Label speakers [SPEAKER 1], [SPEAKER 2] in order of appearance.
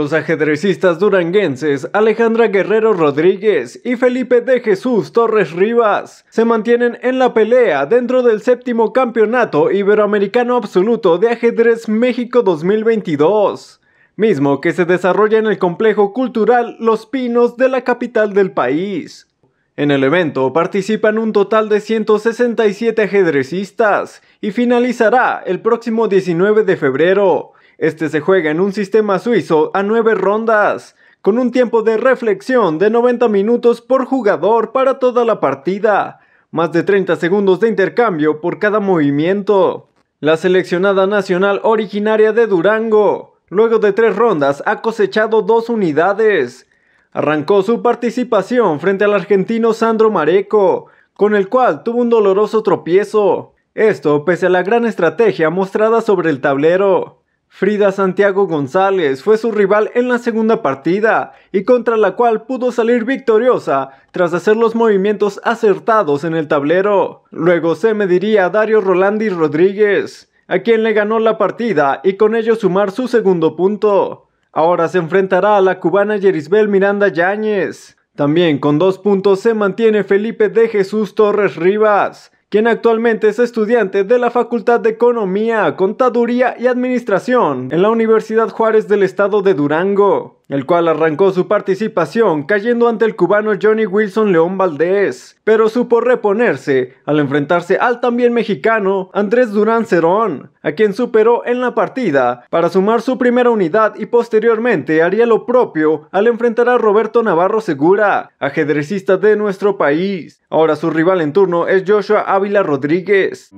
[SPEAKER 1] Los ajedrecistas duranguenses Alejandra Guerrero Rodríguez y Felipe de Jesús Torres Rivas se mantienen en la pelea dentro del séptimo campeonato iberoamericano absoluto de ajedrez México 2022, mismo que se desarrolla en el complejo cultural Los Pinos de la capital del país. En el evento participan un total de 167 ajedrecistas y finalizará el próximo 19 de febrero este se juega en un sistema suizo a nueve rondas, con un tiempo de reflexión de 90 minutos por jugador para toda la partida, más de 30 segundos de intercambio por cada movimiento. La seleccionada nacional originaria de Durango, luego de tres rondas, ha cosechado dos unidades. Arrancó su participación frente al argentino Sandro Mareco, con el cual tuvo un doloroso tropiezo. Esto pese a la gran estrategia mostrada sobre el tablero. Frida Santiago González fue su rival en la segunda partida y contra la cual pudo salir victoriosa tras hacer los movimientos acertados en el tablero. Luego se mediría a Dario Rolandi Rodríguez, a quien le ganó la partida y con ello sumar su segundo punto. Ahora se enfrentará a la cubana Yerisbel Miranda Yáñez. También con dos puntos se mantiene Felipe de Jesús Torres Rivas, quien actualmente es estudiante de la Facultad de Economía, Contaduría y Administración en la Universidad Juárez del Estado de Durango el cual arrancó su participación cayendo ante el cubano Johnny Wilson León Valdés, pero supo reponerse al enfrentarse al también mexicano Andrés Durán Cerón, a quien superó en la partida para sumar su primera unidad y posteriormente haría lo propio al enfrentar a Roberto Navarro Segura, ajedrecista de nuestro país. Ahora su rival en turno es Joshua Ávila Rodríguez.